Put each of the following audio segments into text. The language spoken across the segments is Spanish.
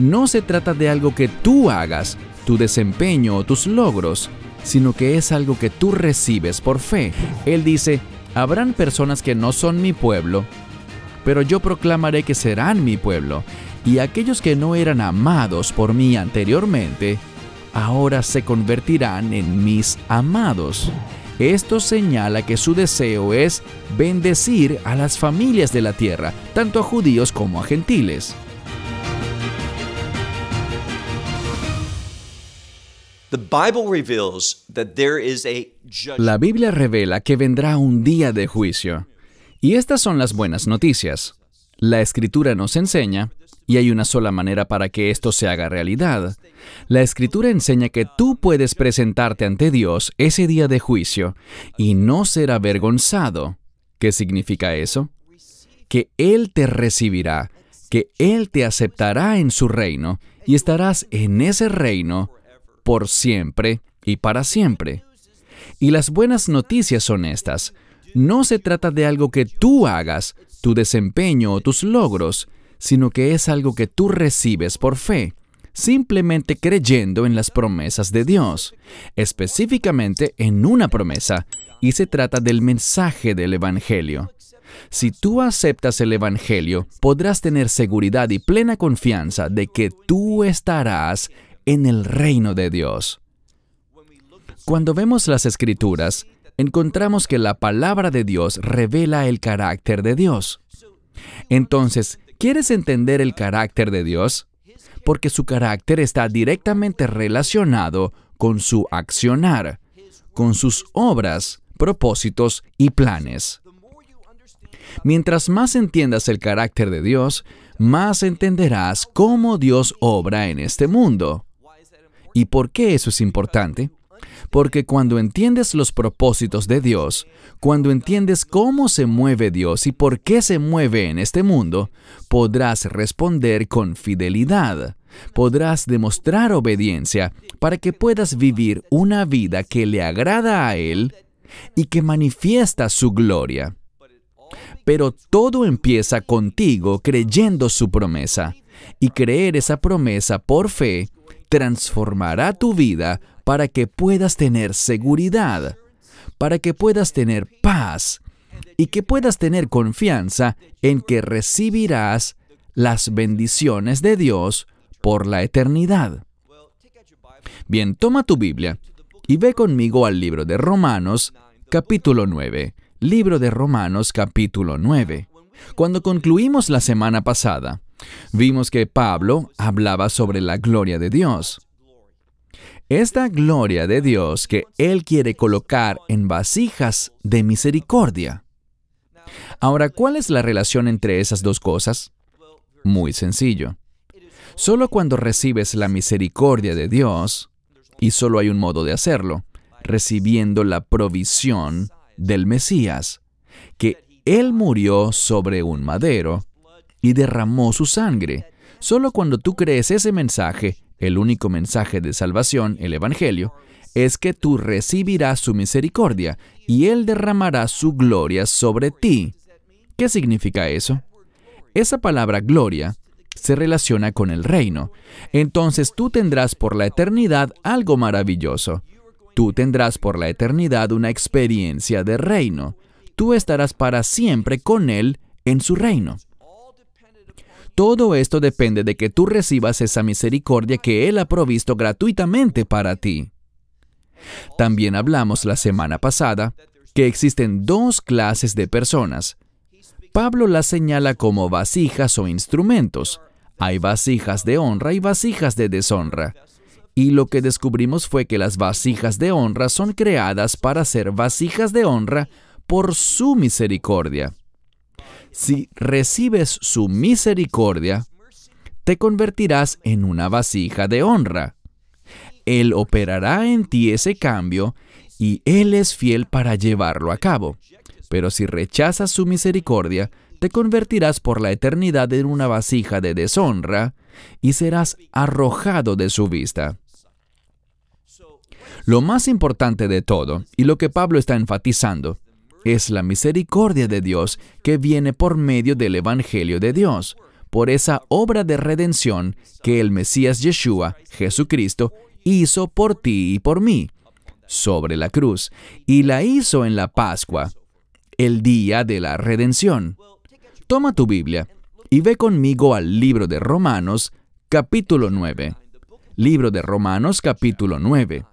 no se trata de algo que tú hagas, tu desempeño o tus logros, sino que es algo que tú recibes por fe. Él dice, habrán personas que no son mi pueblo, pero yo proclamaré que serán mi pueblo, y aquellos que no eran amados por mí anteriormente, ahora se convertirán en mis amados. Esto señala que su deseo es bendecir a las familias de la tierra, tanto a judíos como a gentiles. La Biblia revela que vendrá un día de juicio. Y estas son las buenas noticias. La escritura nos enseña, y hay una sola manera para que esto se haga realidad. La escritura enseña que tú puedes presentarte ante Dios ese día de juicio y no ser avergonzado. ¿Qué significa eso? Que Él te recibirá, que Él te aceptará en su reino y estarás en ese reino por siempre y para siempre. Y las buenas noticias son estas. No se trata de algo que tú hagas, tu desempeño o tus logros, sino que es algo que tú recibes por fe, simplemente creyendo en las promesas de Dios, específicamente en una promesa, y se trata del mensaje del Evangelio. Si tú aceptas el Evangelio, podrás tener seguridad y plena confianza de que tú estarás en el reino de Dios. Cuando vemos las escrituras, encontramos que la palabra de Dios revela el carácter de Dios. Entonces, ¿quieres entender el carácter de Dios? Porque su carácter está directamente relacionado con su accionar, con sus obras, propósitos y planes. Mientras más entiendas el carácter de Dios, más entenderás cómo Dios obra en este mundo. ¿Y por qué eso es importante? Porque cuando entiendes los propósitos de Dios, cuando entiendes cómo se mueve Dios y por qué se mueve en este mundo, podrás responder con fidelidad, podrás demostrar obediencia para que puedas vivir una vida que le agrada a Él y que manifiesta su gloria. Pero todo empieza contigo creyendo su promesa, y creer esa promesa por fe transformará tu vida para que puedas tener seguridad, para que puedas tener paz y que puedas tener confianza en que recibirás las bendiciones de Dios por la eternidad. Bien, toma tu Biblia y ve conmigo al libro de Romanos capítulo 9. Libro de Romanos capítulo 9. Cuando concluimos la semana pasada, Vimos que Pablo hablaba sobre la gloria de Dios. Esta gloria de Dios que Él quiere colocar en vasijas de misericordia. Ahora, ¿cuál es la relación entre esas dos cosas? Muy sencillo. Solo cuando recibes la misericordia de Dios, y solo hay un modo de hacerlo, recibiendo la provisión del Mesías, que Él murió sobre un madero y derramó su sangre. Solo cuando tú crees ese mensaje, el único mensaje de salvación, el Evangelio, es que tú recibirás su misericordia y Él derramará su gloria sobre ti. ¿Qué significa eso? Esa palabra gloria se relaciona con el reino. Entonces tú tendrás por la eternidad algo maravilloso. Tú tendrás por la eternidad una experiencia de reino. Tú estarás para siempre con Él en su reino. Todo esto depende de que tú recibas esa misericordia que Él ha provisto gratuitamente para ti. También hablamos la semana pasada que existen dos clases de personas. Pablo las señala como vasijas o instrumentos. Hay vasijas de honra y vasijas de deshonra. Y lo que descubrimos fue que las vasijas de honra son creadas para ser vasijas de honra por su misericordia si recibes su misericordia, te convertirás en una vasija de honra. Él operará en ti ese cambio y Él es fiel para llevarlo a cabo. Pero si rechazas su misericordia, te convertirás por la eternidad en una vasija de deshonra y serás arrojado de su vista. Lo más importante de todo, y lo que Pablo está enfatizando, es la misericordia de Dios que viene por medio del Evangelio de Dios, por esa obra de redención que el Mesías Yeshua, Jesucristo, hizo por ti y por mí, sobre la cruz, y la hizo en la Pascua, el día de la redención. Toma tu Biblia y ve conmigo al libro de Romanos, capítulo 9. Libro de Romanos, capítulo 9.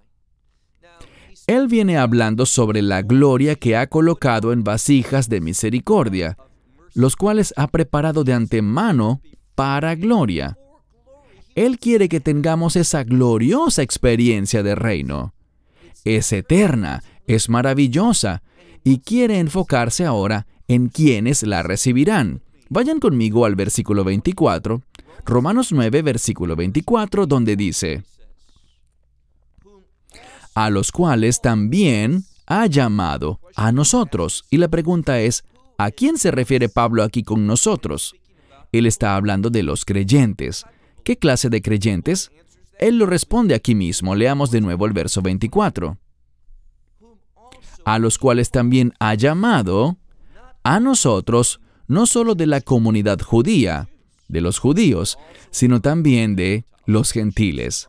Él viene hablando sobre la gloria que ha colocado en vasijas de misericordia, los cuales ha preparado de antemano para gloria. Él quiere que tengamos esa gloriosa experiencia de reino. Es eterna, es maravillosa, y quiere enfocarse ahora en quienes la recibirán. Vayan conmigo al versículo 24, Romanos 9, versículo 24, donde dice, a los cuales también ha llamado a nosotros. Y la pregunta es, ¿a quién se refiere Pablo aquí con nosotros? Él está hablando de los creyentes. ¿Qué clase de creyentes? Él lo responde aquí mismo. Leamos de nuevo el verso 24. A los cuales también ha llamado a nosotros, no solo de la comunidad judía, de los judíos, sino también de los gentiles.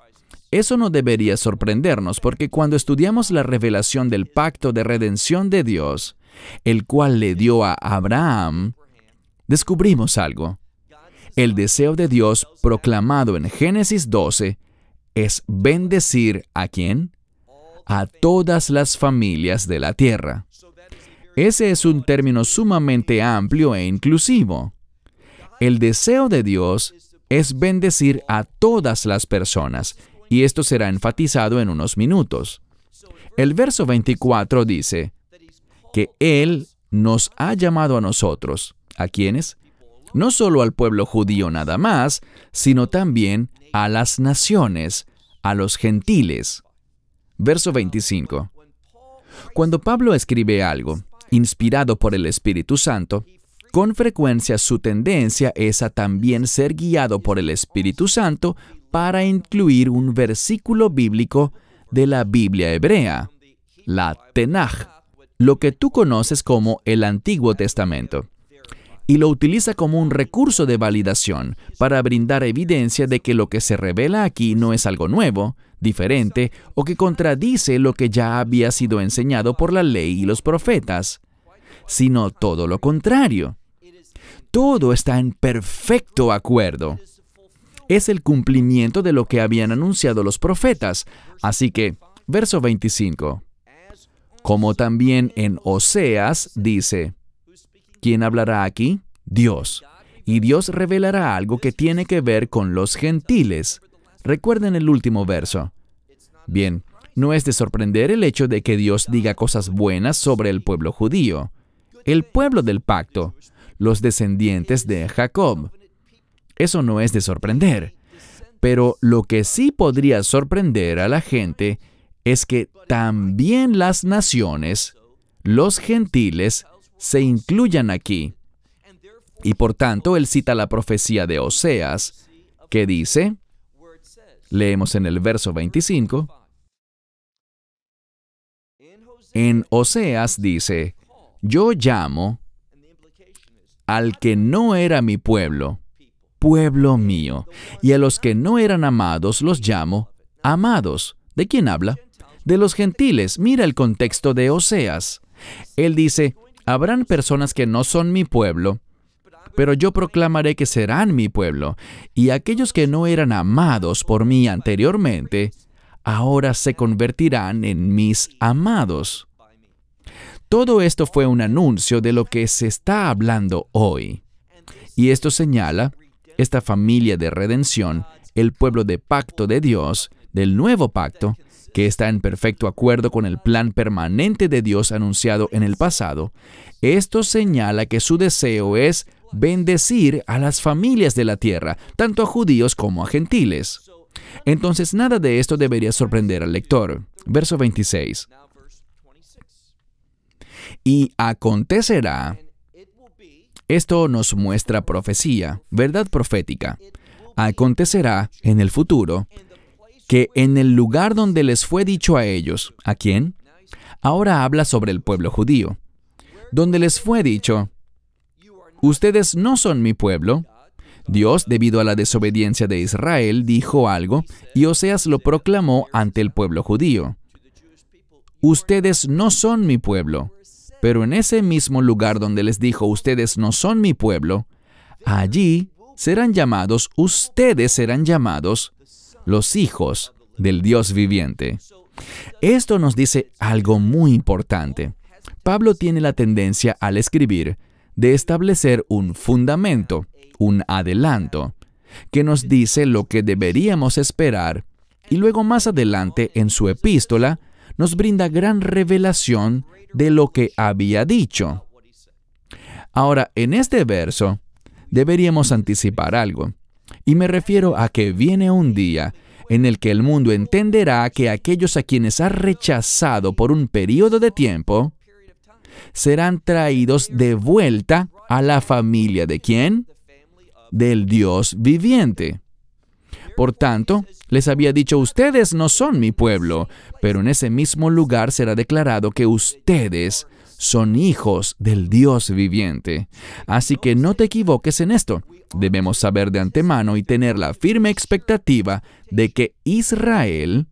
Eso no debería sorprendernos porque cuando estudiamos la revelación del pacto de redención de Dios, el cual le dio a Abraham, descubrimos algo. El deseo de Dios proclamado en Génesis 12 es bendecir a quién? A todas las familias de la tierra. Ese es un término sumamente amplio e inclusivo. El deseo de Dios es bendecir a todas las personas, y esto será enfatizado en unos minutos. El verso 24 dice que Él nos ha llamado a nosotros. ¿A quiénes? No solo al pueblo judío nada más, sino también a las naciones, a los gentiles. Verso 25. Cuando Pablo escribe algo, inspirado por el Espíritu Santo, con frecuencia su tendencia es a también ser guiado por el Espíritu Santo para incluir un versículo bíblico de la Biblia hebrea, la Tenaj, lo que tú conoces como el Antiguo Testamento, y lo utiliza como un recurso de validación para brindar evidencia de que lo que se revela aquí no es algo nuevo, diferente o que contradice lo que ya había sido enseñado por la ley y los profetas, sino todo lo contrario. Todo está en perfecto acuerdo es el cumplimiento de lo que habían anunciado los profetas. Así que, verso 25. Como también en Oseas dice, ¿quién hablará aquí? Dios. Y Dios revelará algo que tiene que ver con los gentiles. Recuerden el último verso. Bien, no es de sorprender el hecho de que Dios diga cosas buenas sobre el pueblo judío, el pueblo del pacto, los descendientes de Jacob, eso no es de sorprender. Pero lo que sí podría sorprender a la gente es que también las naciones, los gentiles, se incluyan aquí. Y por tanto, él cita la profecía de Oseas, que dice, leemos en el verso 25, en Oseas dice, yo llamo al que no era mi pueblo pueblo mío, y a los que no eran amados los llamo amados. ¿De quién habla? De los gentiles. Mira el contexto de Oseas. Él dice, habrán personas que no son mi pueblo, pero yo proclamaré que serán mi pueblo, y aquellos que no eran amados por mí anteriormente, ahora se convertirán en mis amados. Todo esto fue un anuncio de lo que se está hablando hoy. Y esto señala esta familia de redención, el pueblo de pacto de Dios, del nuevo pacto, que está en perfecto acuerdo con el plan permanente de Dios anunciado en el pasado, esto señala que su deseo es bendecir a las familias de la tierra, tanto a judíos como a gentiles. Entonces nada de esto debería sorprender al lector. Verso 26. Y acontecerá esto nos muestra profecía, verdad profética. Acontecerá en el futuro que en el lugar donde les fue dicho a ellos, ¿a quién? Ahora habla sobre el pueblo judío, donde les fue dicho, ustedes no son mi pueblo. Dios, debido a la desobediencia de Israel, dijo algo y Oseas lo proclamó ante el pueblo judío. Ustedes no son mi pueblo. Pero en ese mismo lugar donde les dijo, ustedes no son mi pueblo, allí serán llamados, ustedes serán llamados los hijos del Dios viviente. Esto nos dice algo muy importante. Pablo tiene la tendencia al escribir de establecer un fundamento, un adelanto, que nos dice lo que deberíamos esperar y luego más adelante en su epístola nos brinda gran revelación de lo que había dicho. Ahora, en este verso, deberíamos anticipar algo. Y me refiero a que viene un día en el que el mundo entenderá que aquellos a quienes ha rechazado por un periodo de tiempo serán traídos de vuelta a la familia de quién? Del Dios viviente. Por tanto, les había dicho, ustedes no son mi pueblo, pero en ese mismo lugar será declarado que ustedes son hijos del Dios viviente. Así que no te equivoques en esto. Debemos saber de antemano y tener la firme expectativa de que Israel,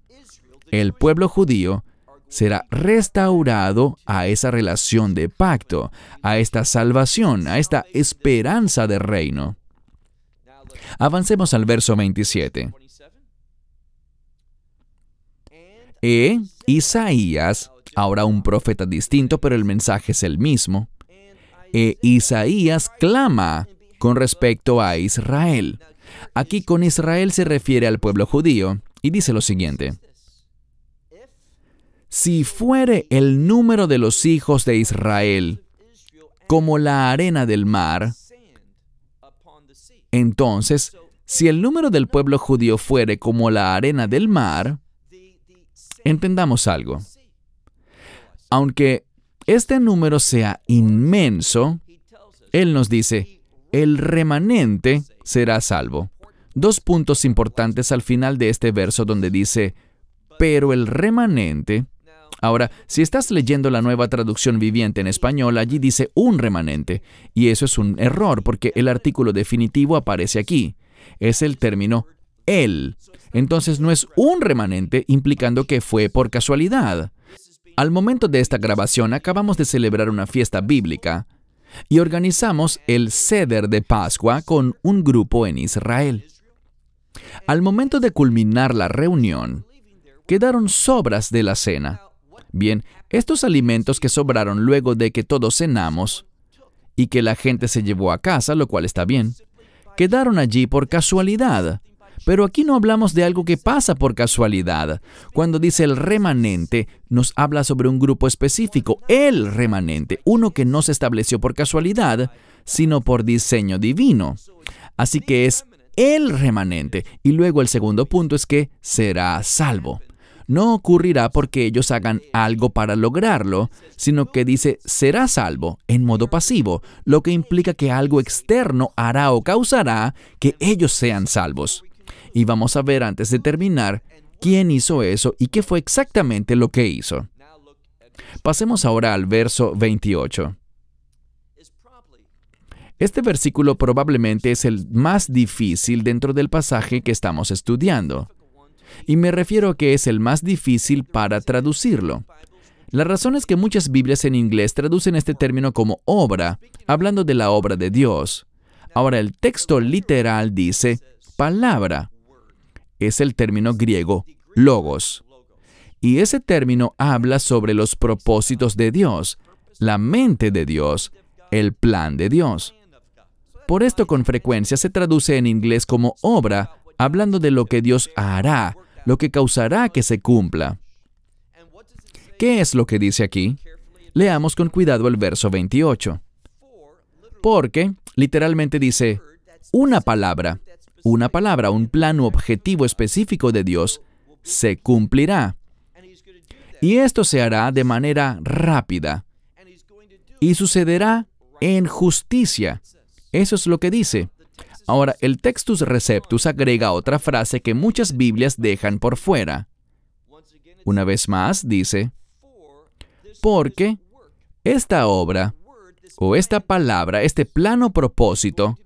el pueblo judío, será restaurado a esa relación de pacto, a esta salvación, a esta esperanza de reino. Avancemos al verso 27. E Isaías, ahora un profeta distinto, pero el mensaje es el mismo. E Isaías clama con respecto a Israel. Aquí con Israel se refiere al pueblo judío y dice lo siguiente. Si fuere el número de los hijos de Israel como la arena del mar, entonces, si el número del pueblo judío fuere como la arena del mar, entendamos algo. Aunque este número sea inmenso, Él nos dice, el remanente será salvo. Dos puntos importantes al final de este verso donde dice, pero el remanente Ahora, si estás leyendo la nueva traducción viviente en español, allí dice un remanente, y eso es un error porque el artículo definitivo aparece aquí. Es el término él. Entonces no es un remanente implicando que fue por casualidad. Al momento de esta grabación acabamos de celebrar una fiesta bíblica y organizamos el Ceder de Pascua con un grupo en Israel. Al momento de culminar la reunión, quedaron sobras de la cena. Bien, estos alimentos que sobraron luego de que todos cenamos y que la gente se llevó a casa, lo cual está bien, quedaron allí por casualidad. Pero aquí no hablamos de algo que pasa por casualidad. Cuando dice el remanente, nos habla sobre un grupo específico, el remanente, uno que no se estableció por casualidad, sino por diseño divino. Así que es el remanente. Y luego el segundo punto es que será salvo no ocurrirá porque ellos hagan algo para lograrlo, sino que dice será salvo en modo pasivo, lo que implica que algo externo hará o causará que ellos sean salvos. Y vamos a ver antes de terminar quién hizo eso y qué fue exactamente lo que hizo. Pasemos ahora al verso 28. Este versículo probablemente es el más difícil dentro del pasaje que estamos estudiando. Y me refiero a que es el más difícil para traducirlo. La razón es que muchas Biblias en inglés traducen este término como obra, hablando de la obra de Dios. Ahora, el texto literal dice palabra. Es el término griego logos. Y ese término habla sobre los propósitos de Dios, la mente de Dios, el plan de Dios. Por esto con frecuencia se traduce en inglés como obra, hablando de lo que Dios hará, lo que causará que se cumpla. ¿Qué es lo que dice aquí? Leamos con cuidado el verso 28. Porque, literalmente dice, una palabra, una palabra, un plano objetivo específico de Dios, se cumplirá. Y esto se hará de manera rápida. Y sucederá en justicia. Eso es lo que dice. Ahora, el Textus Receptus agrega otra frase que muchas Biblias dejan por fuera. Una vez más, dice, porque esta obra, o esta palabra, este plano propósito,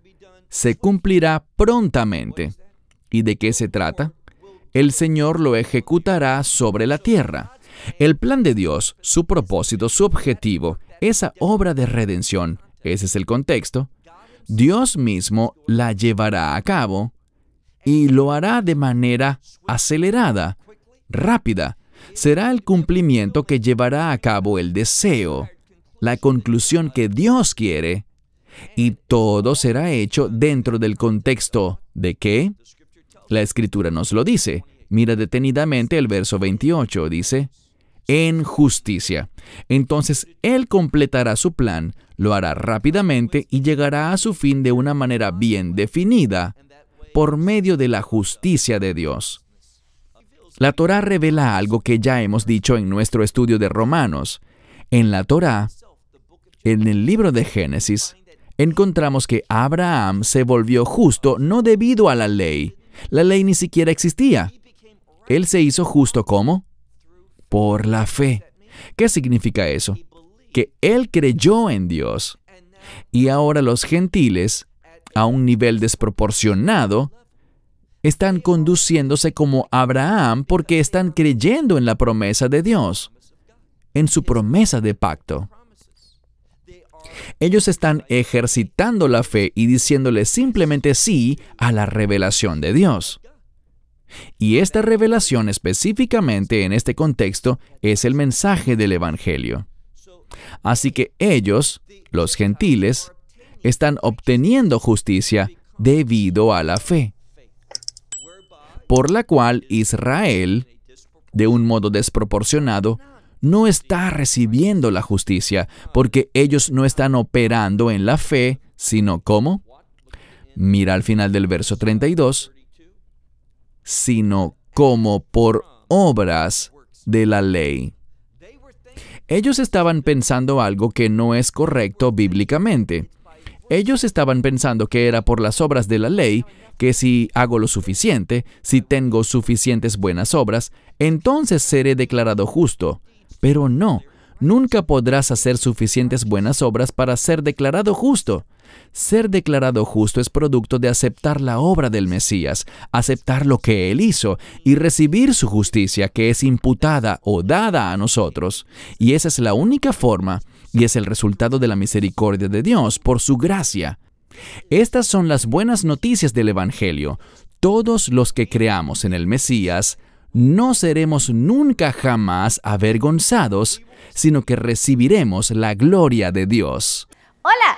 se cumplirá prontamente. ¿Y de qué se trata? El Señor lo ejecutará sobre la tierra. El plan de Dios, su propósito, su objetivo, esa obra de redención, ese es el contexto, Dios mismo la llevará a cabo y lo hará de manera acelerada, rápida. Será el cumplimiento que llevará a cabo el deseo, la conclusión que Dios quiere, y todo será hecho dentro del contexto de qué? La escritura nos lo dice. Mira detenidamente el verso 28, dice, en justicia. Entonces Él completará su plan, lo hará rápidamente y llegará a su fin de una manera bien definida por medio de la justicia de Dios. La Torá revela algo que ya hemos dicho en nuestro estudio de Romanos. En la Torá, en el libro de Génesis, encontramos que Abraham se volvió justo no debido a la ley. La ley ni siquiera existía. Él se hizo justo ¿cómo? por la fe. ¿Qué significa eso? Que él creyó en Dios y ahora los gentiles, a un nivel desproporcionado, están conduciéndose como Abraham porque están creyendo en la promesa de Dios, en su promesa de pacto. Ellos están ejercitando la fe y diciéndole simplemente sí a la revelación de Dios. Y esta revelación específicamente en este contexto es el mensaje del Evangelio. Así que ellos, los gentiles, están obteniendo justicia debido a la fe, por la cual Israel, de un modo desproporcionado, no está recibiendo la justicia, porque ellos no están operando en la fe, sino como, mira al final del verso 32, sino como por obras de la ley. Ellos estaban pensando algo que no es correcto bíblicamente. Ellos estaban pensando que era por las obras de la ley, que si hago lo suficiente, si tengo suficientes buenas obras, entonces seré declarado justo. Pero no, nunca podrás hacer suficientes buenas obras para ser declarado justo. Ser declarado justo es producto de aceptar la obra del Mesías, aceptar lo que Él hizo y recibir su justicia que es imputada o dada a nosotros. Y esa es la única forma y es el resultado de la misericordia de Dios por su gracia. Estas son las buenas noticias del Evangelio. Todos los que creamos en el Mesías no seremos nunca jamás avergonzados, sino que recibiremos la gloria de Dios. Hola,